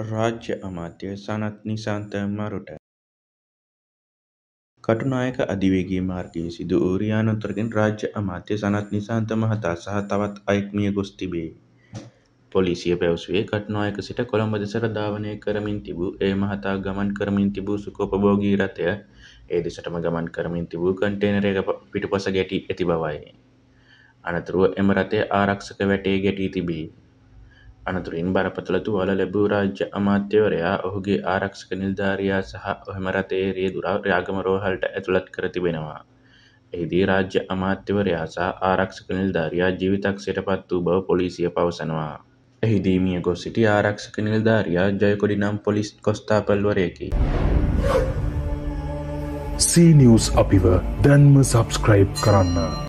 රාජ්‍ය අමාත්‍ය සනත් නිශාන්ත මරුට කටුනායක අධිවේගී මාර්ගයේ සිදු වූ රියානොන්තරගෙන් රාජ්‍ය අමාත්‍ය සනත් නිශාන්ත මහතා සහ තවත් අයෙක් මිය ගොස් තිබේ. පොලිසිය පැවසුවේ කටුනායක සිට කොළඹ දෙසට ධාවනය කරමින් තිබූ ඒ මහතා ගමන් කරමින් තිබූ සුකෝපභෝගී රථය ඒ දෙසටම ගමන් කරමින් තිබූ කන්ටේනරයක පිටුපස ගැටී ඇති බවයි. අනතුරුව එම රථය ආරක්ෂක වැටේ ගැටී තිබේ. අනතුරින් බරපතල තුවාල ලැබූ රාජ්‍ය අමාත්‍යවරයා ඔහුගේ ආරක්ෂක නිලධාරියා සහ එම රථයේ රියදුරා යාගම රෝහලට ඇතුළත් කර තිබෙනවා. එහිදී රාජ්‍ය අමාත්‍යවරයා සහ ආරක්ෂක නිලධාරියා ජීවිතක්ෂයට පත් වූ බව පොලිසිය පවසනවා. එහිදී මිය ගොස් සිටි ආරක්ෂක නිලධාරියා ජයකොඩි නම් පොලිස් කොස්තාපල්වරයකි. සීනිියස් අපිව දැන්ම සබස්ක්‍රයිබ් කරන්න.